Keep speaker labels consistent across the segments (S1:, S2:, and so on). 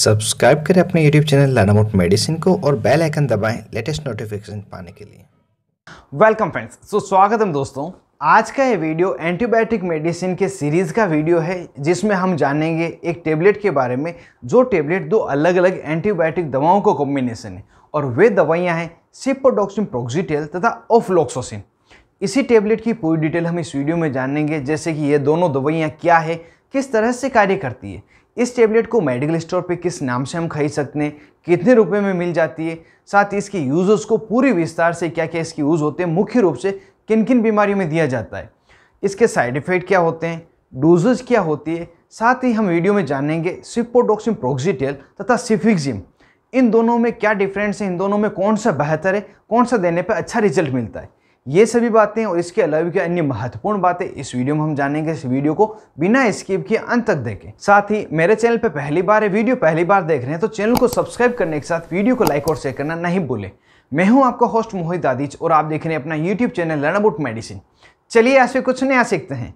S1: subscribe करें अपने YouTube channel लानामोट medicine को और बेल आइकन दबाएं लेटेस्ट नोटिफिकेशन पाने के लिए वेलकम फ्रेंड्स सो स्वागत है दोस्तों आज का ये वीडियो एंटीबायोटिक मेडिसिन के सीरीज़ का वीडियो है जिसमें हम जानेंगे एक टेबलेट के बारे में जो टेबलेट दो अलग अलग एंटीबायोटिक दवाओं का कॉम्बिनेशन है और वे दवाइयाँ हैं सिपोडोक्सिन प्रोक्सीटेल तथा ओफ्लोक्सोसिन इसी टेबलेट की पूरी डिटेल हम इस वीडियो में जानेंगे जैसे कि ये दोनों दवाइयाँ क्या है किस तरह से कार्य करती है इस टेबलेट को मेडिकल स्टोर पे किस नाम से हम खरीद सकते हैं कितने रुपए में मिल जाती है साथ ही इसके यूज़ को पूरी विस्तार से क्या क्या इसके यूज़ होते हैं मुख्य रूप से किन किन बीमारियों में दिया जाता है इसके साइड इफ़ेक्ट क्या होते हैं डोजेज क्या होती है साथ ही हम वीडियो में जानेंगे सिपोडोक्सिम प्रोक्सीटेल तथा सिफिक्जिम इन दोनों में क्या डिफरेंस है इन दोनों में कौन सा बेहतर है कौन सा देने पर अच्छा रिजल्ट मिलता है ये सभी बातें और इसके अलावा भी अन्य महत्वपूर्ण बातें इस वीडियो में हम जानेंगे इस वीडियो को बिना स्किप किए अंत तक देखें साथ ही मेरे चैनल पर पहली बार वीडियो पहली बार देख रहे हैं तो चैनल को सब्सक्राइब करने के साथ वीडियो को लाइक और शेयर करना नहीं भूलें मैं हूं आपका होस्ट मोहित आदिच और आप देख रहे हैं अपना YouTube channel learn about medicine चलिए आज कुछ नया सीखते हैं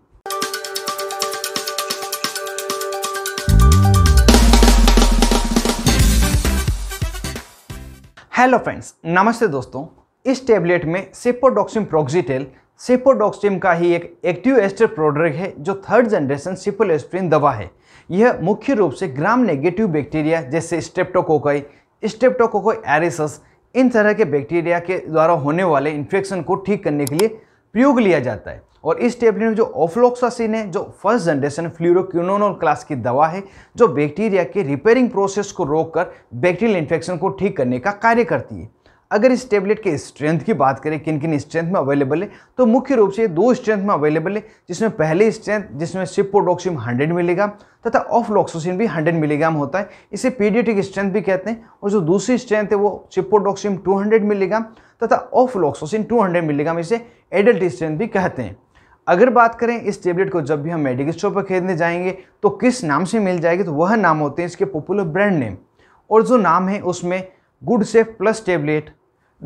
S1: हेलो फ्रेंड्स नमस्ते दोस्तों इस टेबलेट में सिपोडॉक्सिम प्रोक्सिटेल सिपोडॉक्सिम का ही एक एक्टिव एस्टर प्रोडक्ट है जो थर्ड जनरेशन सिपल एस्प्रिन दवा है यह मुख्य रूप से ग्राम नेगेटिव बैक्टीरिया जैसे स्टेप्टोकोकाई स्टेप्टोकोकोई एरिसस इन तरह के बैक्टीरिया के द्वारा होने वाले इन्फेक्शन को ठीक करने के लिए प्रयोग लिया जाता है और इस टेबलेट में जो ऑफ्लोक्सासिन है जो फर्स्ट जनरेशन फ्लूरोक्यूनोनोल क्लास की दवा है जो बैक्टीरिया के रिपेयरिंग प्रोसेस को रोककर बैक्टीरियल इन्फेक्शन को ठीक करने का कार्य करती है अगर इस टेबलेट के स्ट्रेंथ की बात करें किन किन स्ट्रेंथ में अवेलेबल है तो मुख्य रूप से दो स्ट्रेंथ में अवेलेबल है जिसमें पहले स्ट्रेंथ जिसमें सिपोडोक्सिम 100 मिलेगा तथा ऑफ लॉक्सोसिन भी 100 मिलीग्राम होता है इसे पीडियटिक स्ट्रेंथ भी कहते हैं और जो दूसरी स्ट्रेंथ है वो सिपोडोक्सिम 200 मिलीग्राम तथा ऑफ टू 200 मिलीग्राम इसे एडल्ट स्ट्रेंथ भी कहते हैं अगर बात करें इस टेबलेट को जब भी हम मेडिकल स्टोर पर खरीदने जाएंगे तो किस नाम से मिल जाएगी तो वह नाम होते हैं इसके पॉपुलर ब्रांड नेम और जो नाम है उसमें गुडसेफ प्लस टेबलेट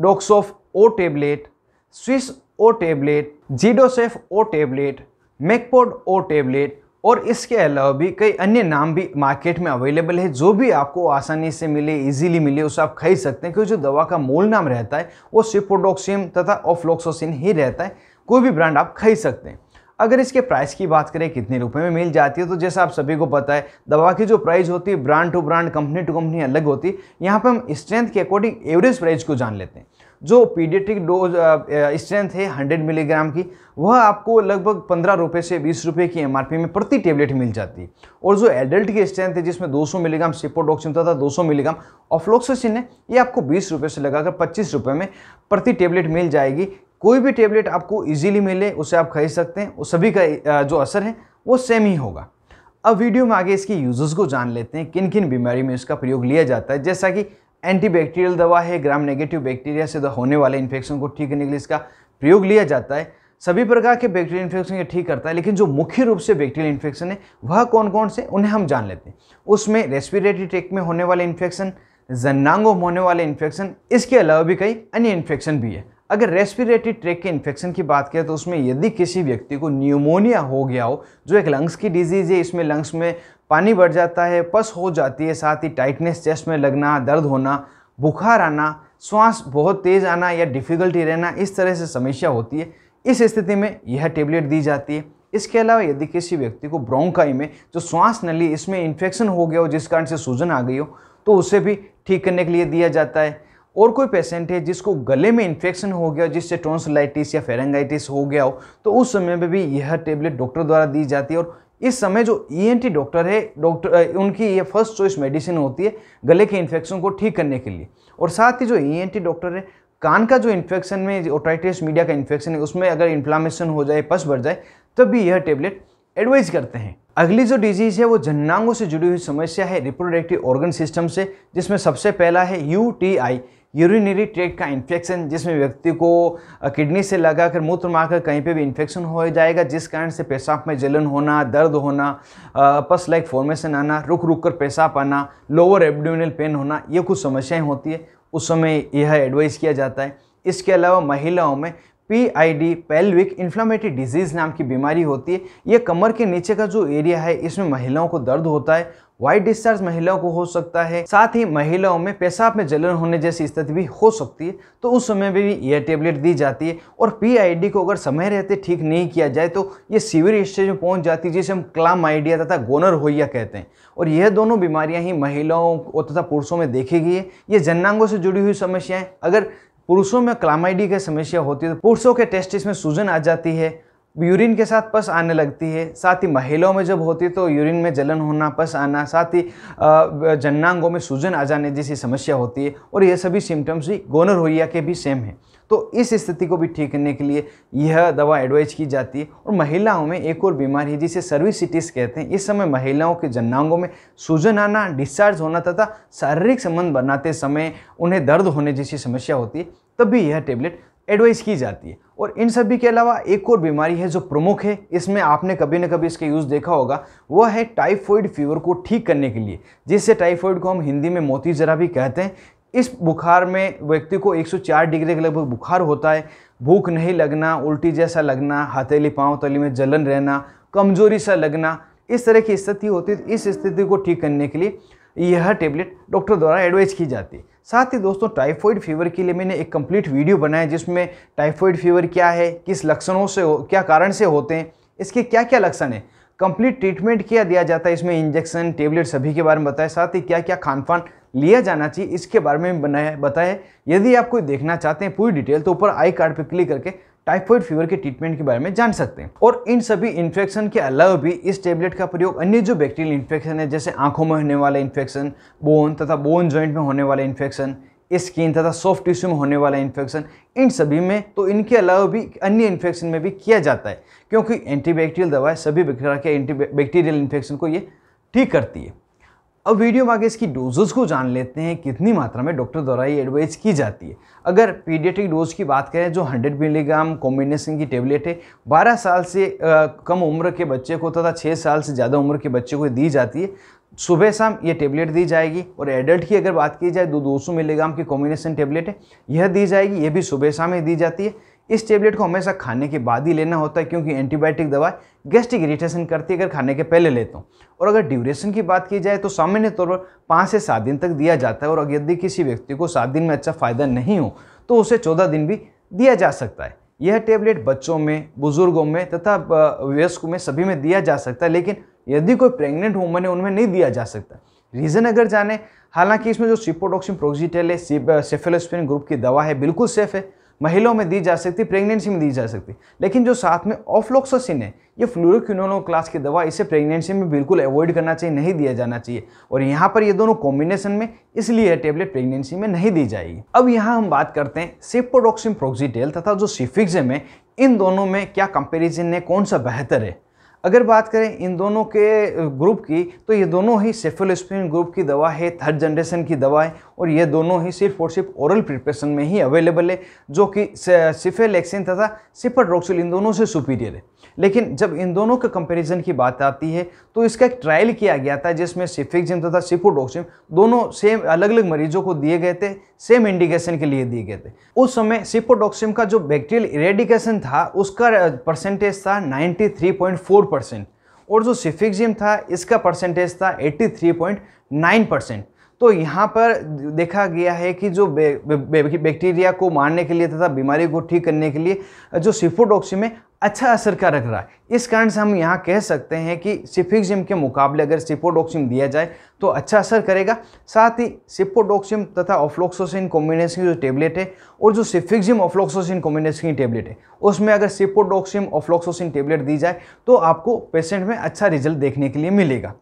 S1: डॉक्सोफ ओ टेबलेट स्विस ओ टेबलेट जीडोसेफ ओ टेबलेट मैकपोड ओ टेबलेट और इसके अलावा भी कई अन्य नाम भी मार्केट में अवेलेबल है जो भी आपको आसानी से मिले इजीली मिले उसे आप खरीद सकते हैं क्योंकि जो दवा का मूल नाम रहता है वो सिपोडोक्सिम तथा ऑफ्लोक्सोसिन ही रहता है कोई भी ब्रांड आप खरीद सकते हैं अगर इसके प्राइस की बात करें कितने रुपए में मिल जाती है तो जैसा आप सभी को पता है दवा की जो प्राइस होती है brand to brand company to company अलग होती है यहाँ पर हम स्ट्रेंथ के अकॉर्डिंग एवरेज प्राइस को जान लेते हैं जो पीडियट्रिक डोज स्ट्रेंथ है हंड्रेड मिलीग्राम की वह आपको लगभग पंद्रह रुपये से बीस रुपये की एम में प्रति टेबलेट मिल जाती है और जो एडल्ट की स्ट्रेंथ है जिसमें 200 मिलीग्राम सिपोडोक्सिन तथा 200 मिलीग्राम ऑफ्लोक्सोसिन है ये आपको बीस रुपये से लगाकर पच्चीस रुपये में प्रति टेबलेट मिल जाएगी कोई भी टेबलेट आपको इजीली मिले उसे आप खरीद सकते हैं उस सभी का जो असर है वो सेम ही होगा अब वीडियो में आगे इसके यूजर्स को जान लेते हैं किन किन बीमारी में इसका प्रयोग लिया जाता है जैसा कि एंटीबैक्टीरियल दवा है ग्राम नेगेटिव बैक्टीरिया से होने वाले इन्फेक्शन को ठीक करने के लिए इसका प्रयोग लिया जाता है सभी प्रकार के बैक्टीरियल इन्फेक्शन ये ठीक करता है लेकिन जो मुख्य रूप से बैक्टीरियल इन्फेक्शन है वह कौन कौन से उन्हें हम जान लेते हैं उसमें रेस्पिरेटरी ट्रैक में होने वाले इन्फेक्शन जन्नांगों में होने वाले इन्फेक्शन इसके अलावा भी कई अन्य इन्फेक्शन भी है अगर रेस्पिरेटरी ट्रैक के इन्फेक्शन की बात करें तो उसमें यदि किसी व्यक्ति को न्यूमोनिया हो गया हो जो एक लंग्स की डिजीज़ है इसमें लंग्स में पानी बढ़ जाता है पस हो जाती है साथ ही टाइटनेस चेस्ट में लगना दर्द होना बुखार आना श्वास बहुत तेज़ आना या डिफ़िकल्टी रहना इस तरह से समस्या होती है इस स्थिति में यह टेबलेट दी जाती है इसके अलावा यदि किसी व्यक्ति को ब्रोंकाई में जो श्वास नली इसमें इन्फेक्शन हो गया हो जिस कारण से सूजन आ गई हो तो उसे भी ठीक करने के लिए दिया जाता है और कोई पेशेंट है जिसको गले में इन्फेक्शन हो गया जिससे टोन्सलाइटिस या फेरेंगाइटिस हो गया हो तो उस समय में भी यह टेबलेट डॉक्टर द्वारा दी जाती है और इस समय जो ई e डॉक्टर है डॉक्टर उनकी ये फर्स्ट चॉइस मेडिसिन होती है गले के इन्फेक्शन को ठीक करने के लिए और साथ ही जो ई e डॉक्टर है कान का जो इन्फेक्शन में ओटाइटिस मीडिया का इन्फेक्शन है उसमें अगर इन्फ्लामेशन हो जाए पस बढ़ जाए तब भी यह टेबलेट एडवाइज करते हैं अगली जो डिजीज़ है वो जन्नांगों से जुड़ी हुई समस्या है रिप्रोडक्टिव ऑर्गन सिस्टम से जिसमें सबसे पहला है U T I urinary tract का इन्फेक्शन जिसमें व्यक्ति को किडनी से लगाकर मूत्र मारकर कहीं पे भी इन्फेक्शन हो जाएगा जिस कारण से पेशाब में जलन होना दर्द होना पस लाइक फॉर्मेशन आना रुक रुक कर पेशाब आना लोअर एब्डोमिनल पेन होना ये कुछ समस्याएं होती है उस समय यह एडवाइस किया जाता है इसके अलावा महिलाओं में P I D pelvic inflammatory disease नाम की बीमारी होती है ये कमर के नीचे का जो एरिया है इसमें महिलाओं को दर्द होता है वाइट डिस्चार्ज महिलाओं को हो सकता है साथ ही महिलाओं में पेशाब में जलन होने जैसी स्थिति भी हो सकती है तो उस समय में भी यह टेबलेट दी जाती है और पी को अगर समय रहते ठीक नहीं किया जाए तो ये सीवियर स्टेज में पहुंच जाती है जिसे हम क्लाम आइडिया तथा गोनर होइया कहते हैं और यह दोनों बीमारियाँ ही महिलाओं तथा पुरुषों में देखी गई है ये जन्नांगों से जुड़ी हुई समस्याएँ अगर पुरुषों में क्लामाइडी की समस्या होती है तो पुरुषों के टेस्टिस में सूजन आ जाती है यूरिन के साथ पस आने लगती है साथ ही महिलाओं में जब होती है तो यूरिन में जलन होना पस आना साथ ही जन्नांगों में सूजन आ जाने जैसी समस्या होती है और यह सभी सिम्टम्स भी गोनरहोइया के भी सेम हैं तो इस स्थिति को भी ठीक करने के लिए यह दवा एडवाइज की जाती है और महिलाओं में एक और बीमारी है जिसे सर्विसिटिस कहते हैं इस समय महिलाओं के जन्नांगों में सूजन आना डिस्चार्ज होना तथा शारीरिक संबंध बनाते समय उन्हें दर्द होने जैसी समस्या होती है तब भी यह टेबलेट एडवाइस की जाती है और इन सभी के अलावा एक और बीमारी है जो प्रमुख है इसमें आपने कभी ना कभी इसका यूज़ देखा होगा वह है टाइफॉइड फीवर को ठीक करने के लिए जिससे टाइफॉइड को हम हिंदी में मोती जरा भी कहते हैं इस बुखार में व्यक्ति को 104 डिग्री के लगभग बुखार होता है भूख नहीं लगना उल्टी जैसा लगना हथेली पाँव तली में जलन रहना कमजोरी सा लगना इस तरह की स्थिति होती है इस स्थिति को ठीक करने के लिए यह टेबलेट डॉक्टर द्वारा एडवाइज की जाती है साथ ही दोस्तों टाइफॉइड फीवर के लिए मैंने एक कंप्लीट वीडियो बनाया जिसमें टाइफॉइड फीवर क्या है किस लक्षणों से हो क्या कारण से होते हैं इसके क्या क्या लक्षण हैं कंप्लीट ट्रीटमेंट क्या दिया जाता है इसमें इंजेक्शन टेबलेट सभी के बारे में बताया साथ ही क्या क्या खान पान लिया जाना चाहिए इसके बारे में बनाया बताया यदि आप कोई देखना चाहते हैं पूरी डिटेल तो ऊपर आई कार्ड पर क्लिक करके टाइफॉइड फीवर के ट्रीटमेंट के बारे में जान सकते हैं और इन सभी इन्फेक्शन के अलावा भी इस टेबलेट का प्रयोग अन्य जो बैक्टीरियल इन्फेक्शन है जैसे आंखों में होने वाले इन्फेक्शन बोन तथा बोन जॉइंट में होने वाले इन्फेक्शन स्किन तथा सॉफ्ट टिश्यू में होने वाला इन्फेक्शन इन सभी में तो इनके अलावा भी अन्य इन्फेक्शन में भी किया जाता है क्योंकि एंटीबैक्टीरियल दवाएं सभी बैक्टीरिया के बैक्टीरियल इन्फेक्शन को ये ठीक करती है अब वीडियो में आगे इसकी डोजेज़ को जान लेते हैं कितनी मात्रा में डॉक्टर द्वारा ये एडवाइस की जाती है अगर पीडियाट्रिक डोज की बात करें जो 100 मिलीग्राम कॉम्बिनेशन की टेबलेट है 12 साल से आ, कम उम्र के बच्चे को तथा 6 साल से ज़्यादा उम्र के बच्चे को दी जाती है सुबह शाम ये टेबलेट दी जाएगी और एडल्ट की अगर बात की जाए तो दो सौ मिलीग्राम की कॉम्बिनेशन टेबलेट है यह दी जाएगी यह भी सुबह शाम ही दी जाती है इस टेबलेट को हमेशा खाने के बाद ही लेना होता है क्योंकि एंटीबायोटिक दवा गैस्ट्रिक इरिटेशन करती है अगर खाने के पहले लेता हूँ और अगर ड्यूरेशन की बात की जाए तो सामान्य तौर पर पाँच से सात दिन तक दिया जाता है और यदि किसी व्यक्ति को सात दिन में अच्छा फ़ायदा नहीं हो तो उसे चौदह दिन भी दिया जा सकता है यह टेबलेट बच्चों में बुजुर्गों में तथा वयस्क में सभी में दिया जा सकता है लेकिन यदि कोई प्रेग्नेंट वूमन है उनमें नहीं दिया जा सकता रीज़न अगर जाने हालांकि इसमें जो सिपोटॉक्सिन प्रोक्जिटेल है सेफेलोस्पिन ग्रुप की दवा है बिल्कुल सेफ है महिलाओं में दी जा सकती प्रेगनेंसी में दी जा सकती लेकिन जो साथ में ऑफ्लोक्सोसिन है ये फ्लोरोक्विनोलो क्लास की दवा इसे प्रेगनेंसी में बिल्कुल अवॉइड करना चाहिए नहीं दिया जाना चाहिए और यहाँ पर ये दोनों कॉम्बिनेशन में इसलिए टेबलेट प्रेगनेंसी में नहीं दी जाएगी अब यहाँ हम बात करते हैं सेपोडोक्सिम प्रोक्सीटेल तथा जो सिफिक्जम है इन दोनों में क्या कंपेरिजन है कौन सा बेहतर है अगर बात करें इन दोनों के ग्रुप की तो ये दोनों ही सेफोलोस्पिन ग्रुप की दवा है थर्ड जनरेशन की दवा है और ये दोनों ही सिर्फ और सिर्फ ओरल प्रिपरेशन में ही अवेलेबल है जो कि सिफेलेक्सिन तथा सिफाड्रोक्सिल इन दोनों से सुपीरियर है लेकिन जब इन दोनों के कंपैरिजन की बात आती है तो इसका एक ट्रायल किया गया था जिसमें सिफिक्जिम तथा सिफोडोक्सिम दोनों सेम अलग अलग मरीजों को दिए गए थे सेम इंडिकेशन के लिए दिए गए थे उस समय सिफोडोक्सिम का जो बैक्टीरियल इरेडिकेशन था उसका परसेंटेज था 93.4 परसेंट और जो सिफिक्जिम था इसका परसेंटेज था 83.9 परसेंट तो यहाँ पर देखा गया है कि जो बैक्टीरिया को मारने के लिए तथा बीमारी को ठीक करने के लिए जो सिफोडोक्सी में अच्छा असर का रख रहा है इस कारण से हम यहाँ कह सकते हैं कि सिफिक्जिम के मुकाबले अगर सिपोडोक्सिम दिया जाए तो अच्छा असर करेगा साथ ही सिपोडोक्सिम तथा ऑफ्लोक्सोसिन कॉम्बिनेशन की जो टेबलेट है और जो सिफिक्जिम ऑफ्लोक्सोसिन कॉम्बिनेशन की टेबलेट है उसमें अगर सिपोडोक्सिम ऑफ्लोक्सोसिन टेबलेट दी जाए तो आपको पेशेंट में अच्छा रिजल्ट देखने के लिए मिलेगा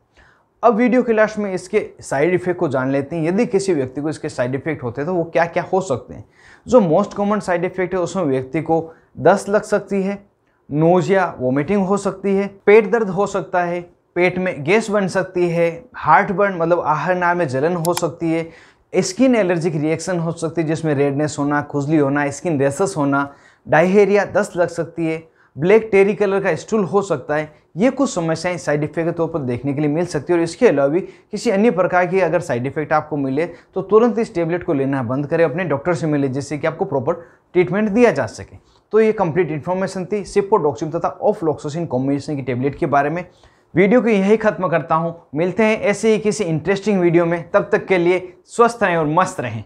S1: अब वीडियो के लास्ट में इसके साइड इफेक्ट को जान लेते हैं यदि किसी व्यक्ति को इसके साइड इफेक्ट होते हैं तो वो क्या क्या हो सकते हैं जो मोस्ट कॉमन साइड इफेक्ट है उसमें व्यक्ति को दस्त लग सकती है नोजिया वोमिटिंग हो सकती है पेट दर्द हो सकता है पेट में गैस बन सकती है हार्ट बर्न मतलब आहार नार में जलन हो सकती है स्किन एलर्जिक रिएक्शन हो सकती है जिसमें रेडनेस होना खुजली होना स्किन रेसस होना डायहेरिया दस्त लग सकती है ब्लैक टेरी कलर का स्टूल हो सकता है ये कुछ समस्याएं साइड इफेक्ट के तौर पर देखने के लिए मिल सकती है और इसके अलावा भी किसी अन्य प्रकार की अगर साइड इफेक्ट आपको मिले तो तुरंत इस टेबलेट को लेना बंद करें अपने डॉक्टर से मिले जिससे कि आपको प्रॉपर ट्रीटमेंट दिया जा सके तो ये कंप्लीट इन्फॉर्मेशन थी सिपोडोक्सिम तथा ऑफलोक्सोसिन कॉम्बिनेशन की टेबलेट के बारे में वीडियो को यही खत्म करता हूँ मिलते हैं ऐसे ही किसी इंटरेस्टिंग वीडियो में तब तक के लिए स्वस्थ रहें और मस्त रहें